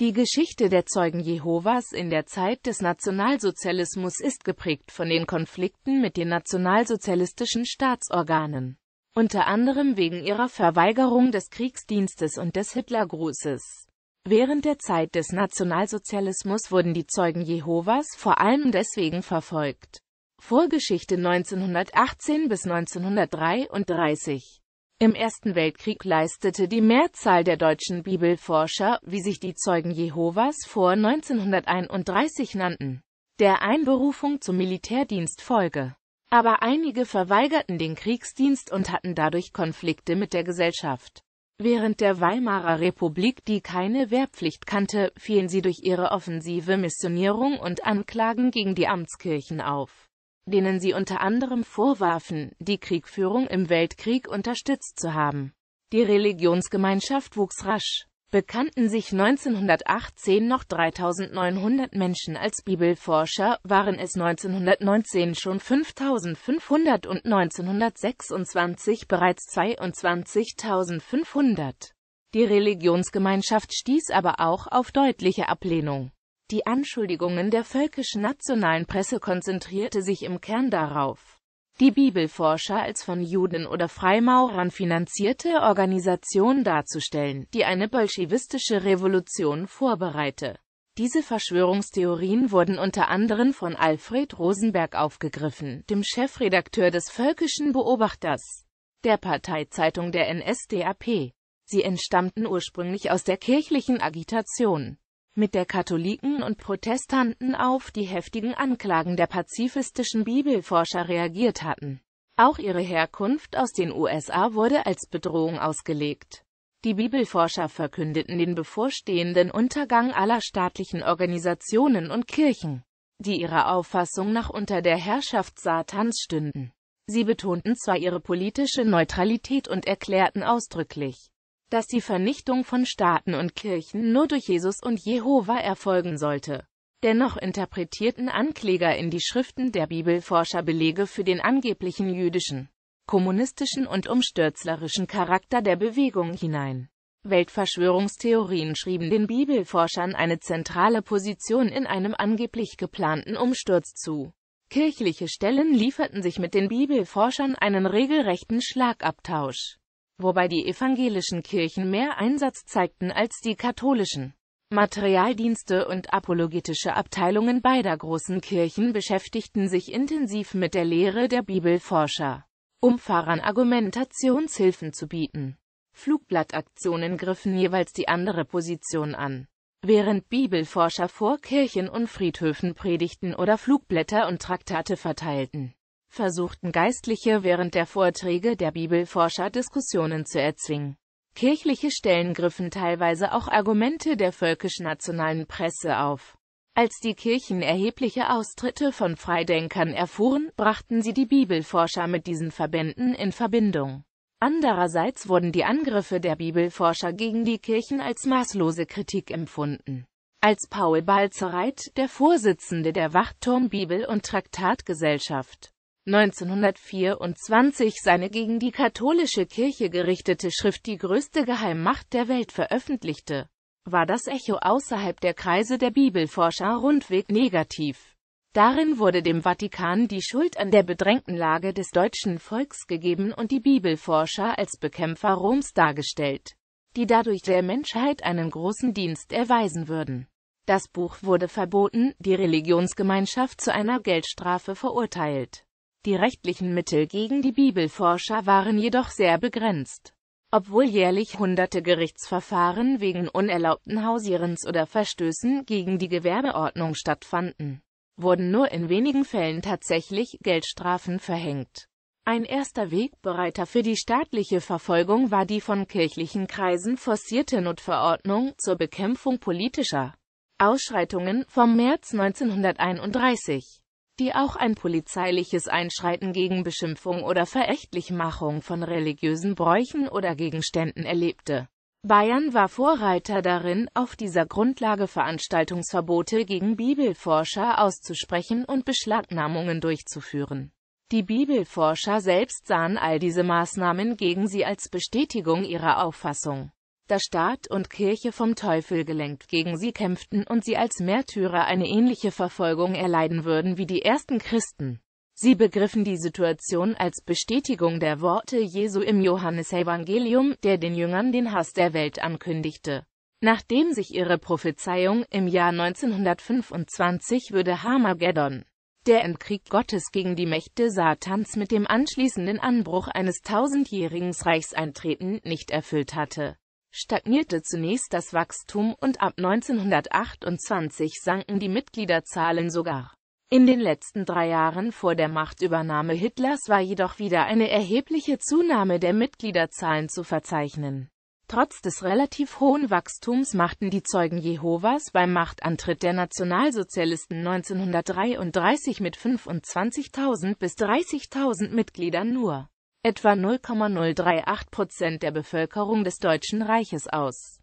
Die Geschichte der Zeugen Jehovas in der Zeit des Nationalsozialismus ist geprägt von den Konflikten mit den nationalsozialistischen Staatsorganen, unter anderem wegen ihrer Verweigerung des Kriegsdienstes und des Hitlergrußes. Während der Zeit des Nationalsozialismus wurden die Zeugen Jehovas vor allem deswegen verfolgt. Vorgeschichte 1918 bis 1933 im Ersten Weltkrieg leistete die Mehrzahl der deutschen Bibelforscher, wie sich die Zeugen Jehovas vor 1931 nannten, der Einberufung zum Militärdienst Folge. Aber einige verweigerten den Kriegsdienst und hatten dadurch Konflikte mit der Gesellschaft. Während der Weimarer Republik, die keine Wehrpflicht kannte, fielen sie durch ihre offensive Missionierung und Anklagen gegen die Amtskirchen auf denen sie unter anderem vorwarfen, die Kriegführung im Weltkrieg unterstützt zu haben. Die Religionsgemeinschaft wuchs rasch. Bekannten sich 1918 noch 3900 Menschen als Bibelforscher, waren es 1919 schon 5500 und 1926 bereits 22.500. Die Religionsgemeinschaft stieß aber auch auf deutliche Ablehnung. Die Anschuldigungen der völkisch nationalen Presse konzentrierte sich im Kern darauf, die Bibelforscher als von Juden oder Freimaurern finanzierte Organisation darzustellen, die eine bolschewistische Revolution vorbereite. Diese Verschwörungstheorien wurden unter anderem von Alfred Rosenberg aufgegriffen, dem Chefredakteur des Völkischen Beobachters, der Parteizeitung der NSDAP. Sie entstammten ursprünglich aus der kirchlichen Agitation mit der Katholiken und Protestanten auf die heftigen Anklagen der pazifistischen Bibelforscher reagiert hatten. Auch ihre Herkunft aus den USA wurde als Bedrohung ausgelegt. Die Bibelforscher verkündeten den bevorstehenden Untergang aller staatlichen Organisationen und Kirchen, die ihrer Auffassung nach unter der Herrschaft Satans stünden. Sie betonten zwar ihre politische Neutralität und erklärten ausdrücklich, dass die Vernichtung von Staaten und Kirchen nur durch Jesus und Jehova erfolgen sollte. Dennoch interpretierten Ankläger in die Schriften der Bibelforscher Belege für den angeblichen jüdischen, kommunistischen und umstürzlerischen Charakter der Bewegung hinein. Weltverschwörungstheorien schrieben den Bibelforschern eine zentrale Position in einem angeblich geplanten Umsturz zu. Kirchliche Stellen lieferten sich mit den Bibelforschern einen regelrechten Schlagabtausch wobei die evangelischen Kirchen mehr Einsatz zeigten als die katholischen. Materialdienste und apologetische Abteilungen beider großen Kirchen beschäftigten sich intensiv mit der Lehre der Bibelforscher, um Fahrern Argumentationshilfen zu bieten. Flugblattaktionen griffen jeweils die andere Position an. Während Bibelforscher vor Kirchen und Friedhöfen predigten oder Flugblätter und Traktate verteilten, versuchten Geistliche während der Vorträge der Bibelforscher Diskussionen zu erzwingen. Kirchliche Stellen griffen teilweise auch Argumente der völkisch-nationalen Presse auf. Als die Kirchen erhebliche Austritte von Freidenkern erfuhren, brachten sie die Bibelforscher mit diesen Verbänden in Verbindung. Andererseits wurden die Angriffe der Bibelforscher gegen die Kirchen als maßlose Kritik empfunden. Als Paul Balzereit, der Vorsitzende der Wachturm Bibel- und Traktatgesellschaft, 1924 seine gegen die katholische Kirche gerichtete Schrift Die größte Geheimmacht der Welt veröffentlichte, war das Echo außerhalb der Kreise der Bibelforscher rundweg negativ. Darin wurde dem Vatikan die Schuld an der bedrängten Lage des deutschen Volks gegeben und die Bibelforscher als Bekämpfer Roms dargestellt, die dadurch der Menschheit einen großen Dienst erweisen würden. Das Buch wurde verboten, die Religionsgemeinschaft zu einer Geldstrafe verurteilt. Die rechtlichen Mittel gegen die Bibelforscher waren jedoch sehr begrenzt. Obwohl jährlich hunderte Gerichtsverfahren wegen unerlaubten Hausierens oder Verstößen gegen die Gewerbeordnung stattfanden, wurden nur in wenigen Fällen tatsächlich Geldstrafen verhängt. Ein erster Wegbereiter für die staatliche Verfolgung war die von kirchlichen Kreisen forcierte Notverordnung zur Bekämpfung politischer Ausschreitungen vom März 1931 die auch ein polizeiliches Einschreiten gegen Beschimpfung oder Verächtlichmachung von religiösen Bräuchen oder Gegenständen erlebte. Bayern war Vorreiter darin, auf dieser Grundlage Veranstaltungsverbote gegen Bibelforscher auszusprechen und Beschlagnahmungen durchzuführen. Die Bibelforscher selbst sahen all diese Maßnahmen gegen sie als Bestätigung ihrer Auffassung da Staat und Kirche vom Teufel gelenkt gegen sie kämpften und sie als Märtyrer eine ähnliche Verfolgung erleiden würden wie die ersten Christen. Sie begriffen die Situation als Bestätigung der Worte Jesu im Johannesevangelium, der den Jüngern den Hass der Welt ankündigte. Nachdem sich ihre Prophezeiung im Jahr 1925 würde Harmageddon, der Endkrieg Gottes gegen die Mächte Satans mit dem anschließenden Anbruch eines tausendjährigen Reichs eintreten, nicht erfüllt hatte stagnierte zunächst das Wachstum und ab 1928 sanken die Mitgliederzahlen sogar. In den letzten drei Jahren vor der Machtübernahme Hitlers war jedoch wieder eine erhebliche Zunahme der Mitgliederzahlen zu verzeichnen. Trotz des relativ hohen Wachstums machten die Zeugen Jehovas beim Machtantritt der Nationalsozialisten 1933 mit 25.000 bis 30.000 Mitgliedern nur etwa 0,038 Prozent der Bevölkerung des Deutschen Reiches aus